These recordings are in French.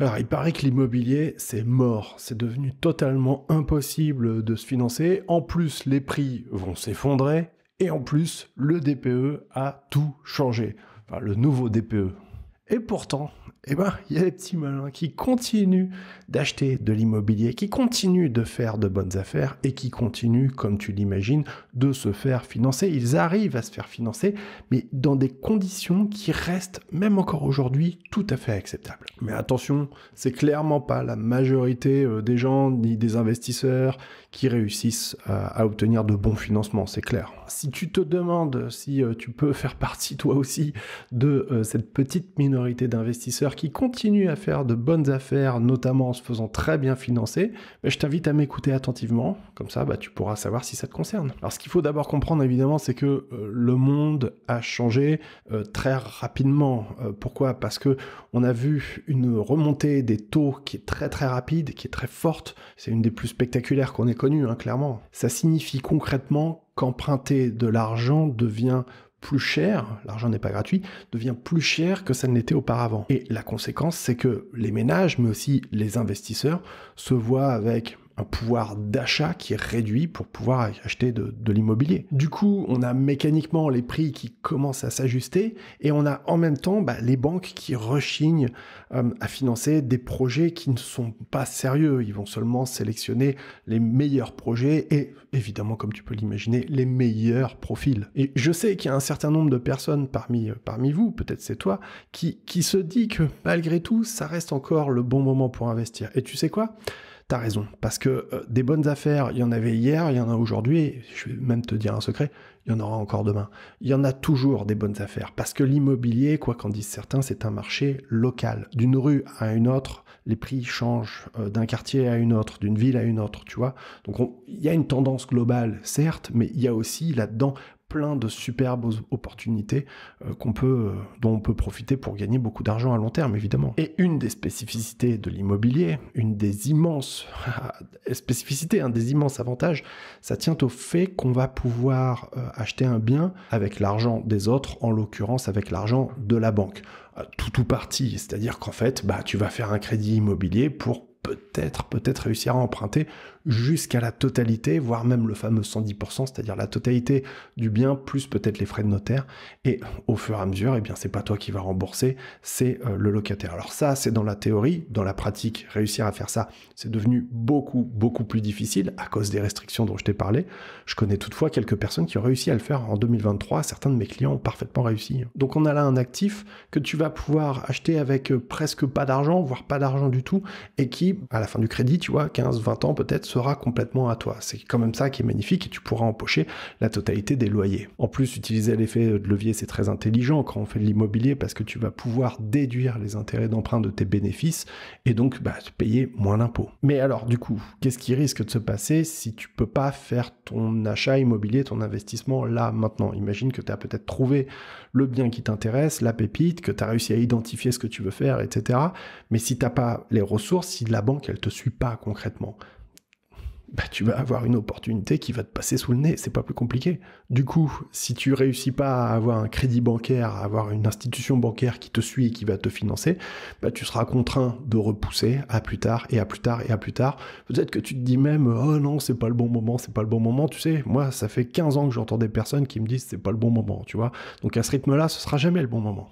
Alors, il paraît que l'immobilier, c'est mort. C'est devenu totalement impossible de se financer. En plus, les prix vont s'effondrer. Et en plus, le DPE a tout changé. Enfin, le nouveau DPE. Et pourtant, eh ben, il y a les petits malins qui continuent d'acheter de l'immobilier, qui continuent de faire de bonnes affaires et qui continuent, comme tu l'imagines, de se faire financer. Ils arrivent à se faire financer, mais dans des conditions qui restent, même encore aujourd'hui, tout à fait acceptables. Mais attention, c'est clairement pas la majorité euh, des gens ni des investisseurs qui réussissent à obtenir de bons financements, c'est clair. Si tu te demandes si euh, tu peux faire partie toi aussi de euh, cette petite minorité d'investisseurs qui continue à faire de bonnes affaires, notamment en se faisant très bien financer, ben, je t'invite à m'écouter attentivement, comme ça ben, tu pourras savoir si ça te concerne. Alors ce qu'il faut d'abord comprendre évidemment, c'est que euh, le monde a changé euh, très rapidement. Euh, pourquoi Parce que on a vu une remontée des taux qui est très très rapide, qui est très forte. C'est une des plus spectaculaires qu'on ait connues, hein, clairement. Ça signifie concrètement qu'emprunter de l'argent devient plus cher, l'argent n'est pas gratuit, devient plus cher que ça ne l'était auparavant. Et la conséquence, c'est que les ménages, mais aussi les investisseurs, se voient avec un pouvoir d'achat qui est réduit pour pouvoir acheter de, l'immobilier. Du coup, on a mécaniquement les prix qui commencent à s'ajuster et on a en même temps bah, les banques qui rechignent euh, à financer des projets qui ne sont pas sérieux. Ils vont seulement sélectionner les meilleurs projets et évidemment, comme tu peux l'imaginer, les meilleurs profils. Et je sais qu'il y a un certain nombre de personnes parmi, euh, parmi vous, peut-être c'est toi, qui, qui se dit que malgré tout, ça reste encore le bon moment pour investir. Et tu sais quoi T'as raison, parce que euh, des bonnes affaires, il y en avait hier, il y en a aujourd'hui, je vais même te dire un secret, il y en aura encore demain. Il y en a toujours des bonnes affaires, parce que l'immobilier, quoi qu'en disent certains, c'est un marché local. D'une rue à une autre, les prix changent euh, d'un quartier à une autre, d'une ville à une autre, tu vois. Donc il y a une tendance globale, certes, mais il y a aussi là-dedans plein de superbes opportunités euh, peut, euh, dont on peut profiter pour gagner beaucoup d'argent à long terme, évidemment. Et une des spécificités de l'immobilier, une des immenses spécificités, un des immenses avantages, ça tient au fait qu'on va pouvoir euh, acheter un bien avec l'argent des autres, en l'occurrence avec l'argent de la banque tout ou partie. C'est-à-dire qu'en fait, bah, tu vas faire un crédit immobilier pour peut-être, peut-être réussir à emprunter jusqu'à la totalité, voire même le fameux 110%, c'est-à-dire la totalité du bien, plus peut-être les frais de notaire. Et au fur et à mesure, et eh bien, c'est pas toi qui vas rembourser, c'est euh, le locataire. Alors ça, c'est dans la théorie. Dans la pratique, réussir à faire ça, c'est devenu beaucoup, beaucoup plus difficile à cause des restrictions dont je t'ai parlé. Je connais toutefois quelques personnes qui ont réussi à le faire en 2023. Certains de mes clients ont parfaitement réussi. Donc on a là un actif que tu vas pouvoir acheter avec euh, presque pas d'argent, voire pas d'argent du tout, et qui à la fin du crédit, tu vois, 15, 20 ans peut-être, sera complètement à toi. C'est quand même ça qui est magnifique et tu pourras empocher la totalité des loyers. En plus, utiliser l'effet de levier, c'est très intelligent quand on fait de l'immobilier parce que tu vas pouvoir déduire les intérêts d'emprunt de tes bénéfices et donc bah, payer moins d'impôts. Mais alors, du coup, qu'est-ce qui risque de se passer si tu peux pas faire ton achat immobilier, ton investissement là maintenant Imagine que tu as peut-être trouvé le bien qui t'intéresse, la pépite, que tu as réussi à identifier ce que tu veux faire, etc. Mais si tu n'as pas les ressources, si la banque, elle te suit pas concrètement, bah, tu vas avoir une opportunité qui va te passer sous le nez, c'est pas plus compliqué. Du coup, si tu réussis pas à avoir un crédit bancaire, à avoir une institution bancaire qui te suit et qui va te financer, bah, tu seras contraint de repousser à plus tard et à plus tard et à plus tard. Peut-être que tu te dis même "Oh non, c'est pas le bon moment, c'est pas le bon moment", tu sais. Moi, ça fait 15 ans que j'entends des personnes qui me disent "C'est pas le bon moment", tu vois. Donc à ce rythme-là, ce sera jamais le bon moment.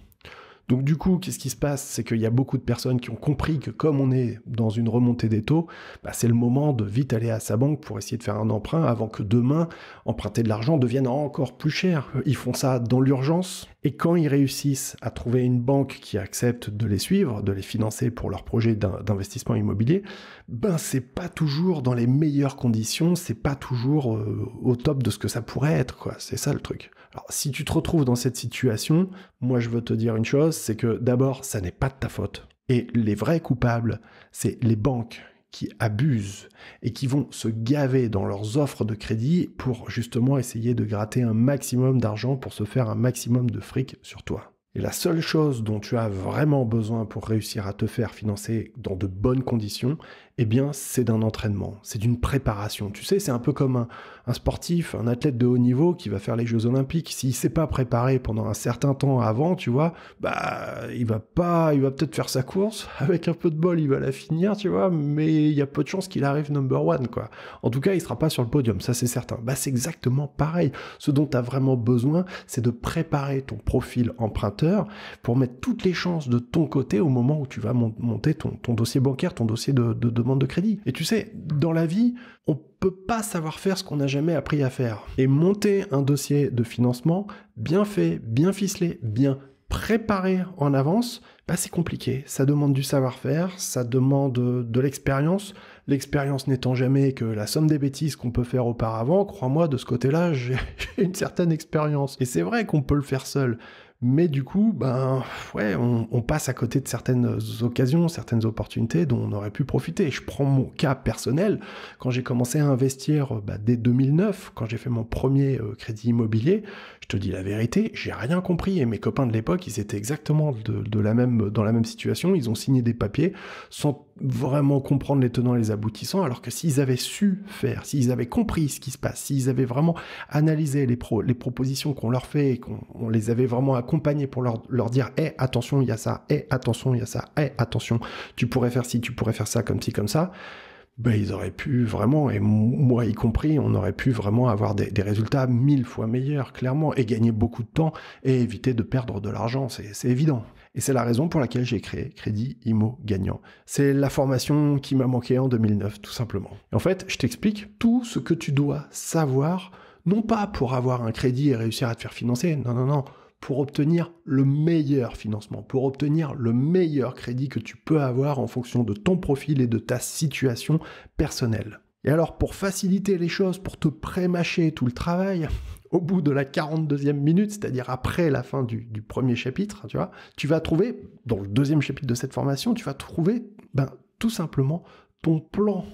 Donc du coup, qu'est-ce qui se passe C'est qu'il y a beaucoup de personnes qui ont compris que comme on est dans une remontée des taux, bah, c'est le moment de vite aller à sa banque pour essayer de faire un emprunt avant que demain, emprunter de l'argent devienne encore plus cher. Euh, ils font ça dans l'urgence et quand ils réussissent à trouver une banque qui accepte de les suivre, de les financer pour leur projet d'investissement immobilier, ben c'est pas toujours dans les meilleures conditions, c'est pas toujours euh, au top de ce que ça pourrait être C'est ça le truc si tu te retrouves dans cette situation, moi je veux te dire une chose, c'est que d'abord, ça n'est pas de ta faute. Et les vrais coupables, c'est les banques qui abusent et qui vont se gaver dans leurs offres de crédit pour justement essayer de gratter un maximum d'argent pour se faire un maximum de fric sur toi. Et la seule chose dont tu as vraiment besoin pour réussir à te faire financer dans de bonnes conditions, eh bien, c'est d'un entraînement, c'est d'une préparation. Tu sais, c'est un peu comme un, sportif, un athlète de haut niveau qui va faire les Jeux Olympiques. S'il s'est pas préparé pendant un certain temps avant, tu vois, bah, il va pas, il va peut-être faire sa course avec un peu de bol, il va la finir, tu vois, mais il y a peu de chances qu'il arrive number one, quoi. En tout cas, il sera pas sur le podium, ça c'est certain. Bah, c'est exactement pareil. Ce dont tu as vraiment besoin, c'est de préparer ton profil emprunteur pour mettre toutes les chances de ton côté au moment où tu vas monter ton, dossier bancaire, ton dossier de de crédit. Et tu sais, dans la vie, on peut pas savoir faire ce qu'on n'a jamais appris à faire. Et monter un dossier de financement bien fait, bien ficelé, bien préparé en avance, bah c'est compliqué. Ça demande du savoir-faire, ça demande de l'expérience. L'expérience n'étant jamais que la somme des bêtises qu'on peut faire auparavant, crois-moi, de ce côté-là, j'ai une certaine expérience. Et c'est vrai qu'on peut le faire seul. Mais du coup, ben, ouais, on, passe à côté de certaines occasions, certaines opportunités dont on aurait pu profiter. Je prends mon cas personnel. Quand j'ai commencé à investir euh, bah, dès 2009, quand j'ai fait mon premier euh, crédit immobilier, je te dis la vérité, j'ai rien compris. Et mes copains de l'époque, ils étaient exactement de, la même, dans la même situation. Ils ont signé des papiers sans vraiment comprendre les tenants et les aboutissants, alors que s'ils avaient su faire, s'ils avaient compris ce qui se passe, s'ils avaient vraiment analysé les, pro, les propositions qu'on leur fait et qu'on les avait vraiment accompagnées, accompagner, pour leur, leur dire hé, eh, attention, il y a ça, hé, eh, attention, il y a ça, hé, eh, attention, tu pourrais faire ci, tu pourrais faire ça, comme ci, comme ça. Ben, ils auraient pu vraiment, et moi y compris, on aurait pu vraiment avoir des, des, résultats mille fois meilleurs, clairement, et gagner beaucoup de temps et éviter de perdre de l'argent, c'est évident. Et c'est la raison pour laquelle j'ai créé Crédit Imo Gagnant. C'est la formation qui m'a manqué en 2009, tout simplement. en fait, je t'explique tout ce que tu dois savoir, non pas pour avoir un crédit et réussir à te faire financer, non, non, non, pour obtenir le meilleur financement, pour obtenir le meilleur crédit que tu peux avoir en fonction de ton profil et de ta situation personnelle. Et alors pour faciliter les choses, pour te prémâcher tout le travail, au bout de la 42e minute, c'est-à-dire après la fin du, premier chapitre, tu vois, tu vas trouver, dans le deuxième chapitre de cette formation, tu vas trouver ben, tout simplement ton plan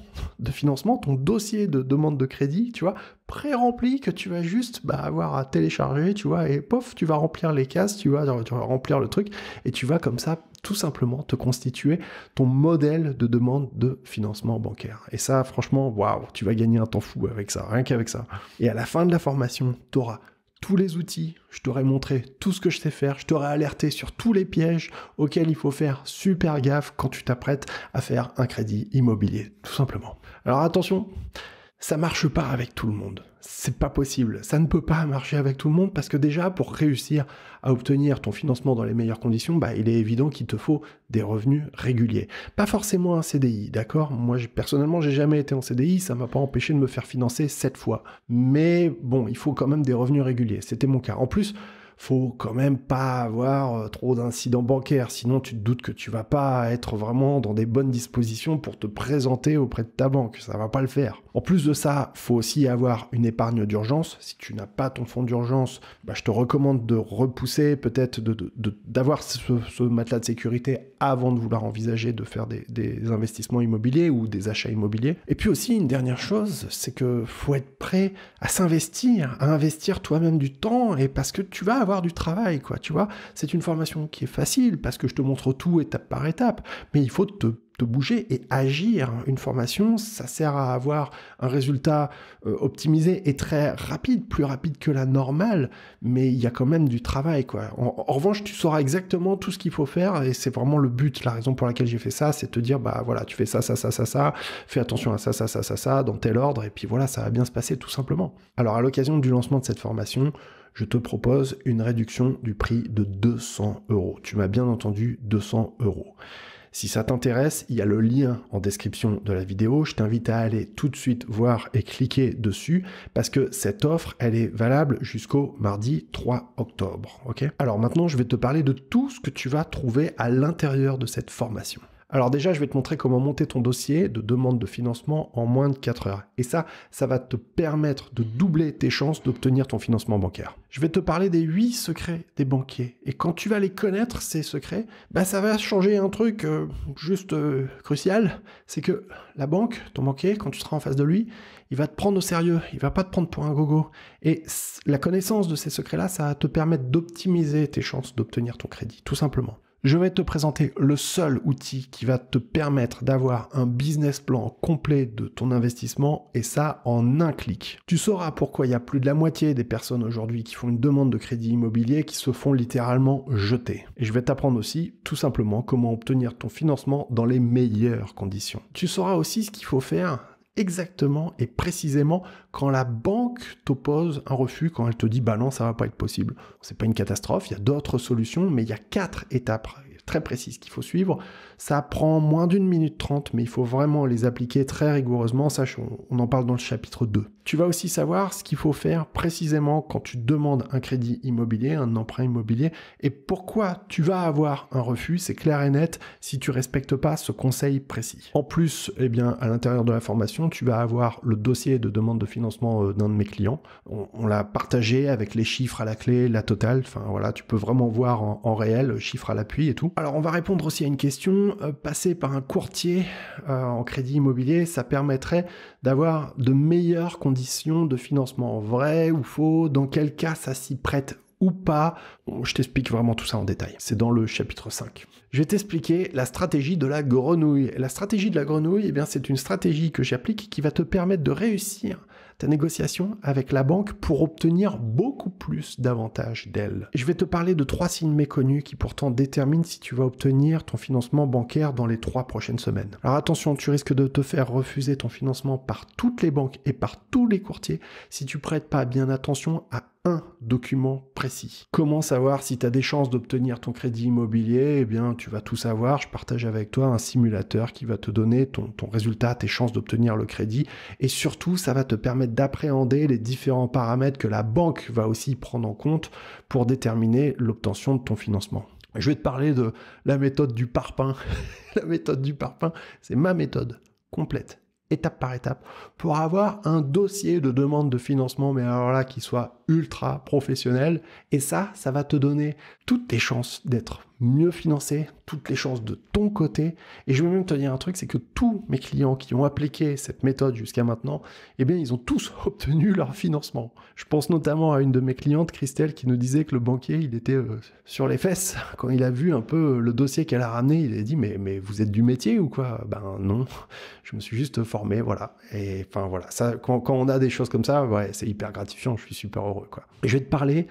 de financement, ton dossier de demande de crédit, tu vois, pré-rempli que tu vas juste bah, avoir à télécharger, tu vois, et pof, tu vas remplir les cases, tu vois, tu vas remplir le truc, et tu vas comme ça tout simplement te constituer ton modèle de demande de financement bancaire. Et ça, franchement, waouh, tu vas gagner un temps fou avec ça, rien qu'avec ça. Et à la fin de la formation, tu auras tous les outils, je t'aurais montré tout ce que je sais faire, je t'aurais alerté sur tous les pièges auxquels il faut faire super gaffe quand tu t'apprêtes à faire un crédit immobilier, tout simplement. Alors attention, ça marche pas avec tout le monde. C'est pas possible. Ça ne peut pas marcher avec tout le monde parce que déjà, pour réussir à obtenir ton financement dans les meilleures conditions, bah, il est évident qu'il te faut des revenus réguliers. Pas forcément un CDI, d'accord Moi, personnellement, j'ai jamais été en CDI, ça m'a pas empêché de me faire financer cette fois. Mais bon, il faut quand même des revenus réguliers. C'était mon cas. En plus, faut quand même pas avoir euh, trop d'incidents bancaires, sinon tu te doutes que tu vas pas être vraiment dans des bonnes dispositions pour te présenter auprès de ta banque, ça va pas le faire. En plus de ça, faut aussi avoir une épargne d'urgence. Si tu n'as pas ton fonds d'urgence, bah, je te recommande de repousser, peut-être d'avoir ce, matelas de sécurité avant de vouloir envisager de faire des, des investissements immobiliers ou des achats immobiliers. Et puis aussi, une dernière chose, c'est que faut être prêt à s'investir, à investir toi-même du temps et parce que tu vas avoir du travail, quoi. Tu vois, c'est une formation qui est facile parce que je te montre tout étape par étape, mais il faut te bouger et agir. Une formation, ça sert à avoir un résultat euh, optimisé et très rapide, plus rapide que la normale, mais il y a quand même du travail. Quoi. En, revanche, tu sauras exactement tout ce qu'il faut faire et c'est vraiment le but. La raison pour laquelle j'ai fait ça, c'est de te dire, bah voilà, tu fais ça, ça, ça, ça, ça, fais attention à ça, ça, ça, ça, ça, dans tel ordre, et puis voilà, ça va bien se passer tout simplement. Alors à l'occasion du lancement de cette formation, je te propose une réduction du prix de 200 euros. Tu m'as bien entendu, 200 euros. Si ça t'intéresse, il y a le lien en description de la vidéo. Je t'invite à aller tout de suite voir et cliquer dessus parce que cette offre, elle est valable jusqu'au mardi 3 octobre. Ok Alors maintenant, je vais te parler de tout ce que tu vas trouver à l'intérieur de cette formation. Alors déjà, je vais te montrer comment monter ton dossier de demande de financement en moins de 4 heures. Et ça, ça va te permettre de doubler tes chances d'obtenir ton financement bancaire. Je vais te parler des 8 secrets des banquiers. Et quand tu vas les connaître, ces secrets, bah ça va changer un truc euh, juste euh, crucial. C'est que la banque, ton banquier, quand tu seras en face de lui, il va te prendre au sérieux. Il va pas te prendre pour un gogo. Et la connaissance de ces secrets-là, ça va te permettre d'optimiser tes chances d'obtenir ton crédit, tout simplement. Je vais te présenter le seul outil qui va te permettre d'avoir un business plan complet de ton investissement et ça en un clic. Tu sauras pourquoi il y a plus de la moitié des personnes aujourd'hui qui font une demande de crédit immobilier qui se font littéralement jeter. Et je vais t'apprendre aussi tout simplement comment obtenir ton financement dans les meilleures conditions. Tu sauras aussi ce qu'il faut faire exactement et précisément quand la banque t'oppose un refus, quand elle te dit bah non, ça va pas être possible. C'est pas une catastrophe, il y a d'autres solutions, mais il y a quatre étapes très qu'il faut suivre. Ça prend moins d'une minute trente, mais il faut vraiment les appliquer très rigoureusement. Sache, on, en parle dans le chapitre 2. Tu vas aussi savoir ce qu'il faut faire précisément quand tu demandes un crédit immobilier, un emprunt immobilier, et pourquoi tu vas avoir un refus. C'est clair et net si tu respectes pas ce conseil précis. En plus, eh bien, à l'intérieur de la formation, tu vas avoir le dossier de demande de financement euh, d'un de mes clients. On, l'a partagé avec les chiffres à la clé, la totale. Enfin voilà, tu peux vraiment voir en, en réel, chiffres à l'appui et tout. Alors on va répondre aussi à une question. Euh, passer par un courtier euh, en crédit immobilier, ça permettrait d'avoir de meilleures conditions de financement. Vrai ou faux Dans quel cas ça s'y prête ou pas Je t'explique vraiment tout ça en détail. C'est dans le chapitre 5. Je vais t'expliquer la stratégie de la grenouille. La stratégie de la grenouille, eh bien c'est une stratégie que j'applique qui va te permettre de réussir ta négociation avec la banque pour obtenir beaucoup plus d'avantages d'elle. Je vais te parler de trois signes méconnus qui pourtant déterminent si tu vas obtenir ton financement bancaire dans les trois prochaines semaines. Alors attention, tu risques de te faire refuser ton financement par toutes les banques et par tous les courtiers si tu prêtes pas bien attention à un document précis. Comment savoir si tu as des chances d'obtenir ton crédit immobilier Eh bien, tu vas tout savoir. Je partage avec toi un simulateur qui va te donner ton, ton résultat, tes chances d'obtenir le crédit. Et surtout, ça va te permettre d'appréhender les différents paramètres que la banque va aussi prendre en compte pour déterminer l'obtention de ton financement. Je vais te parler de la méthode du parpaing. la méthode du parpaing, c'est ma méthode complète étape par étape pour avoir un dossier de demande de financement, mais alors là, qui soit ultra professionnel. Et ça, ça va te donner toutes tes chances d'être mieux financé, toutes les chances de ton côté. Et je vais même te dire un truc, c'est que tous mes clients qui ont appliqué cette méthode jusqu'à maintenant, eh bien, ils ont tous obtenu leur financement. Je pense notamment à une de mes clientes, Christelle, qui nous disait que le banquier, il était euh, sur les fesses. Quand il a vu un peu le dossier qu'elle a ramené, il a dit, mais, mais vous êtes du métier ou quoi? Ben non, je me suis juste formé mais voilà. Et enfin voilà, ça, quand, on a des choses comme ça, ouais, c'est hyper gratifiant, je suis super heureux, quoi. je vais te parler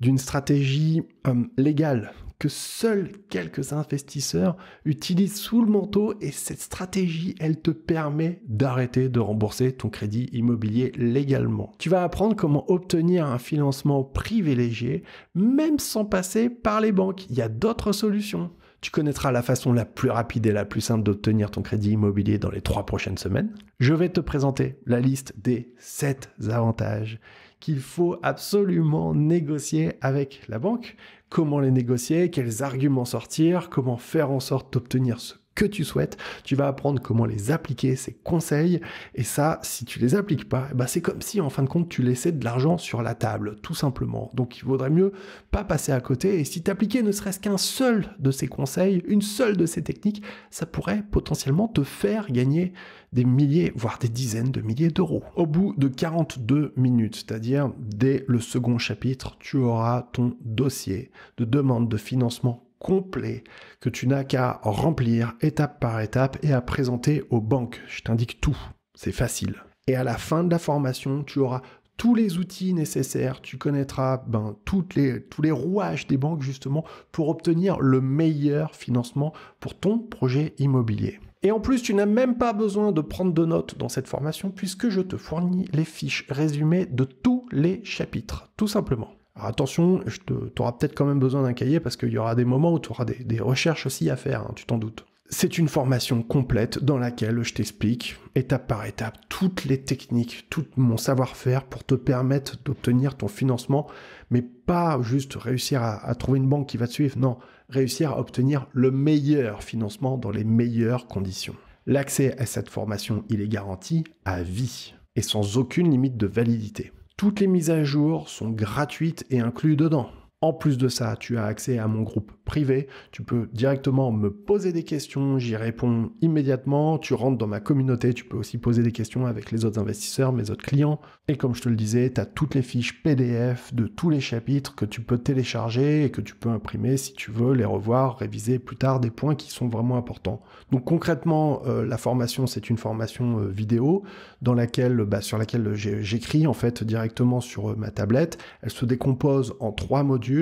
d'une stratégie euh, légale que seuls quelques investisseurs utilisent sous le manteau et cette stratégie, elle te permet d'arrêter de rembourser ton crédit immobilier légalement. Tu vas apprendre comment obtenir un financement privilégié même sans passer par les banques. Il y a d'autres solutions. Tu connaîtras la façon la plus rapide et la plus simple d'obtenir ton crédit immobilier dans les trois prochaines semaines. Je vais te présenter la liste des sept avantages qu'il faut absolument négocier avec la banque. Comment les négocier, quels arguments sortir, comment faire en sorte d'obtenir ce que tu souhaites. Tu vas apprendre comment les appliquer, ces conseils. Et ça, si tu les appliques pas, eh ben c'est comme si en fin de compte tu laissais de l'argent sur la table, tout simplement. Donc il vaudrait mieux pas passer à côté. Et si tu appliquais ne serait-ce qu'un seul de ces conseils, une seule de ces techniques, ça pourrait potentiellement te faire gagner des milliers, voire des dizaines de milliers d'euros. Au bout de 42 minutes, c'est-à-dire dès le second chapitre, tu auras ton dossier de demande de financement complet que tu n'as qu'à remplir étape par étape et à présenter aux banques. Je t'indique tout, c'est facile. Et à la fin de la formation, tu auras tous les outils nécessaires, tu connaîtras ben, toutes les, tous les rouages des banques justement pour obtenir le meilleur financement pour ton projet immobilier. Et en plus, tu n'as même pas besoin de prendre de notes dans cette formation puisque je te fournis les fiches résumées de tous les chapitres, tout simplement. Alors attention, tu auras peut-être quand même besoin d'un cahier parce qu'il y aura des moments où tu auras des, recherches aussi à faire, hein, tu t'en doutes. C'est une formation complète dans laquelle je t'explique, étape par étape, toutes les techniques, tout mon savoir-faire pour te permettre d'obtenir ton financement, mais pas juste réussir à, à, trouver une banque qui va te suivre, non, réussir à obtenir le meilleur financement dans les meilleures conditions. L'accès à cette formation, il est garanti à vie et sans aucune limite de validité. Toutes les mises à jour sont gratuites et incluses dedans. En plus de ça, tu as accès à mon groupe privé. Tu peux directement me poser des questions, j'y réponds immédiatement. Tu rentres dans ma communauté, tu peux aussi poser des questions avec les autres investisseurs, mes autres clients. Et comme je te le disais, tu as toutes les fiches PDF de tous les chapitres que tu peux télécharger et que tu peux imprimer si tu veux, les revoir, réviser plus tard des points qui sont vraiment importants. Donc concrètement, euh, la formation, c'est une formation euh, vidéo dans laquelle, bah, sur laquelle j'écris en fait directement sur euh, ma tablette. Elle se décompose en trois modules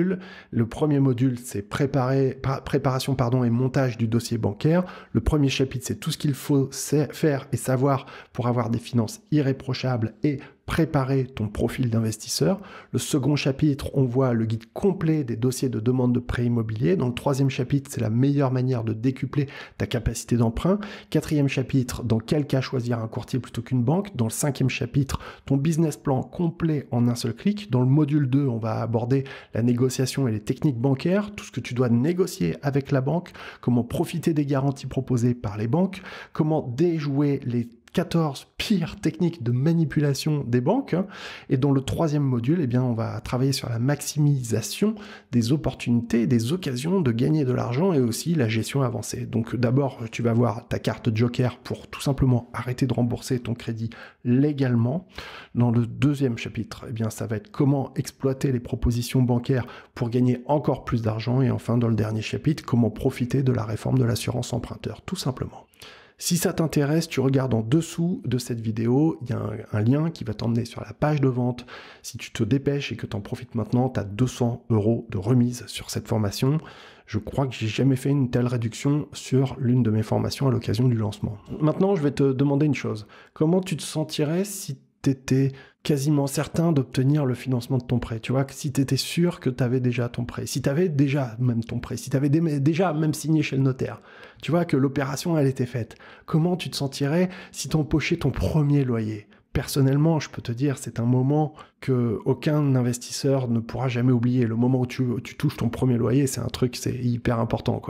le premier module, c'est préparation pardon, et montage du dossier bancaire. Le premier chapitre, c'est tout ce qu'il faut faire et savoir pour avoir des finances irréprochables et préparer ton profil d'investisseur. Le second chapitre, on voit le guide complet des dossiers de demande de prêt immobilier. Dans le troisième chapitre, c'est la meilleure manière de décupler ta capacité d'emprunt. Quatrième chapitre, dans quel cas choisir un courtier plutôt qu'une banque. Dans le cinquième chapitre, ton business plan complet en un seul clic. Dans le module 2, on va aborder la négociation et les techniques bancaires, tout ce que tu dois négocier avec la banque, comment profiter des garanties proposées par les banques, comment déjouer les 14 pires techniques de manipulation des banques. Hein, et dans le troisième module, eh bien, on va travailler sur la maximisation des opportunités, des occasions de gagner de l'argent et aussi la gestion avancée. Donc d'abord, tu vas voir ta carte Joker pour tout simplement arrêter de rembourser ton crédit légalement. Dans le deuxième chapitre, eh bien, ça va être comment exploiter les propositions bancaires pour gagner encore plus d'argent. Et enfin, dans le dernier chapitre, comment profiter de la réforme de l'assurance emprunteur, tout simplement. Si ça t'intéresse, tu regardes en dessous de cette vidéo, il y a un, lien qui va t'emmener sur la page de vente. Si tu te dépêches et que tu en profites maintenant, tu as 200 euros de remise sur cette formation. Je crois que j'ai jamais fait une telle réduction sur l'une de mes formations à l'occasion du lancement. Maintenant, je vais te demander une chose. Comment tu te sentirais si étais quasiment certain d'obtenir le financement de ton prêt. Tu vois, que si étais sûr que tu avais déjà ton prêt, si tu avais déjà même ton prêt, si tu avais déjà même signé chez le notaire, tu vois, que l'opération, elle était faite. Comment tu te sentirais si pochais ton premier loyer Personnellement, je peux te dire, c'est un moment aucun investisseur ne pourra jamais oublier. Le moment où tu, touches ton premier loyer, c'est un truc, c'est hyper important.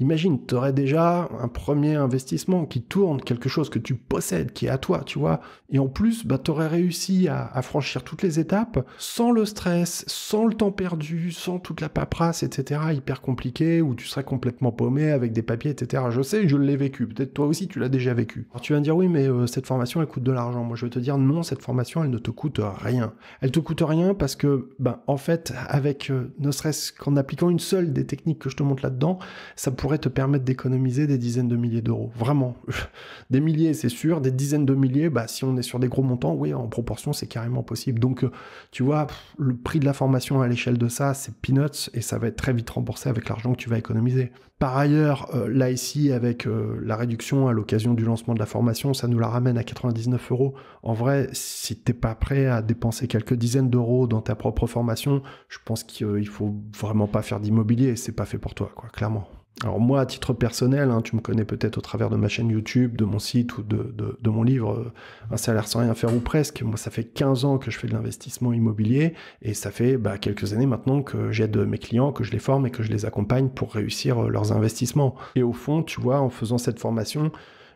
Imagine, tu aurais déjà un premier investissement qui tourne, quelque chose que tu possèdes, qui est à toi, tu vois. Et en plus, bah, tu aurais réussi à, franchir toutes les étapes sans le stress, sans le temps perdu, sans toute la paperasse, etc. Hyper compliqué, où tu serais complètement paumé avec des papiers, etc. Je sais, je l'ai vécu. Peut-être toi aussi, tu l'as déjà vécu. tu vas me dire, oui, mais euh, cette formation, elle coûte de l'argent. Moi, je vais te dire, non, cette formation, elle ne te coûte rien elle te coûte rien parce que, ben, en fait, avec euh, ne serait-ce qu'en appliquant une seule des techniques que je te montre là-dedans, ça pourrait te permettre d'économiser des dizaines de milliers d'euros. Vraiment. des milliers, c'est sûr. Des dizaines de milliers, bah, si on est sur des gros montants, oui, en proportion, c'est carrément possible. Donc, euh, tu vois, le prix de la formation à l'échelle de ça, c'est peanuts et ça va être très vite remboursé avec l'argent que tu vas économiser. Par ailleurs, euh, là ici, avec euh, la réduction à l'occasion du lancement de la formation, ça nous la ramène à 99 euros. En vrai, si t'es pas prêt à dépenser quelques dizaines d'euros dans ta propre formation, je pense qu'il euh, faut vraiment pas faire d'immobilier, c'est pas fait pour toi, quoi, clairement. Alors moi, à titre personnel, hein, tu me connais peut-être au travers de ma chaîne YouTube, de mon site ou de, mon livre euh, Un salaire sans rien faire ou presque. Moi, ça fait 15 ans que je fais de l'investissement immobilier et ça fait bah, quelques années maintenant que j'aide mes clients, que je les forme et que je les accompagne pour réussir euh, leurs investissements. Et au fond, tu vois, en faisant cette formation,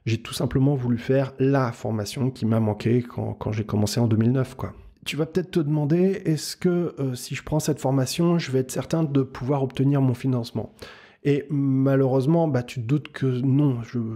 j'ai tout simplement voulu faire la formation qui m'a manqué quand, j'ai commencé en 2009. tu vas peut-être te demander, est-ce que euh, si je prends cette formation, je vais être certain de pouvoir obtenir mon financement et malheureusement, bah, tu te doutes que non, je ne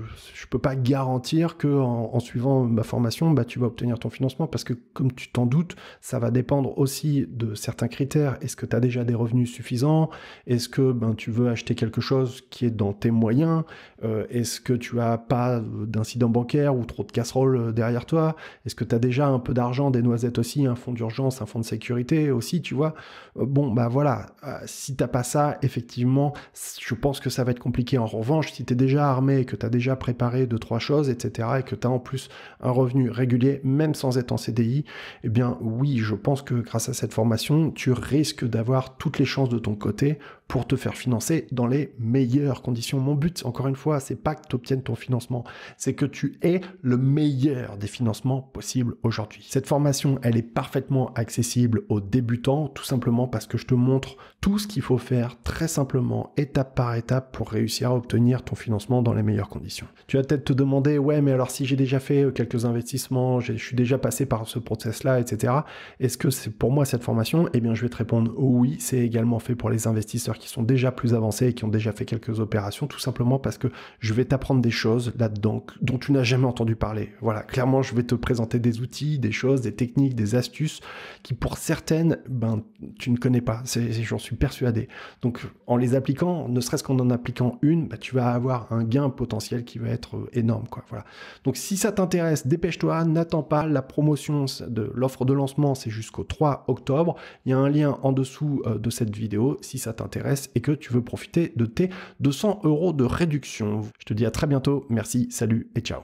peux pas garantir que en, suivant ma formation, bah, tu vas obtenir ton financement parce que comme tu t'en doutes, ça va dépendre aussi de certains critères. Est-ce que tu as déjà des revenus suffisants Est-ce que ben, tu veux acheter quelque chose qui est dans tes moyens euh, Est-ce que tu as pas d'incident bancaire ou trop de casseroles euh, derrière toi Est-ce que tu as déjà un peu d'argent, des noisettes aussi, un fonds d'urgence, un fonds de sécurité aussi, tu vois euh, Bon, bah voilà, si tu n'as pas ça, effectivement, je pense que ça va être compliqué. En revanche, si tu es déjà armé, que tu as déjà préparé deux, trois choses, etc., et que tu as en plus un revenu régulier, même sans être en CDI, eh bien oui, je pense que grâce à cette formation, tu risques d'avoir toutes les chances de ton côté pour te faire financer dans les meilleures conditions. Mon but, encore une fois, c'est pas que tu obtiennes ton financement, c'est que tu aies le meilleur des financements possibles aujourd'hui. Cette formation, elle est parfaitement accessible aux débutants, tout simplement parce que je te montre tout ce qu'il faut faire très simplement, étape par étape, pour réussir à obtenir ton financement dans les meilleures conditions. Tu vas peut-être te demander, ouais, mais alors si j'ai déjà fait euh, quelques investissements, je suis déjà passé par ce process-là, etc., est-ce que c'est pour moi cette formation Eh bien, je vais te répondre, oui, c'est également fait pour les investisseurs qui sont déjà plus avancés et qui ont déjà fait quelques opérations, tout simplement parce que je vais t'apprendre des choses là-dedans dont tu n'as jamais entendu parler. Voilà, clairement, je vais te présenter des outils, des choses, des techniques, des astuces qui, pour certaines, ben, tu ne connais pas. J'en suis persuadé. Donc, en les appliquant, ne serait-ce qu'en en appliquant une, ben, tu vas avoir un gain potentiel qui va être euh, énorme, quoi. Voilà. Donc, si ça t'intéresse, dépêche-toi, n'attends pas la promotion de l'offre de lancement, c'est jusqu'au 3 octobre. Il y a un lien en dessous euh, de cette vidéo si ça t'intéresse et que tu veux profiter de tes 200 euros de réduction. Je te dis à très bientôt, merci, salut et ciao.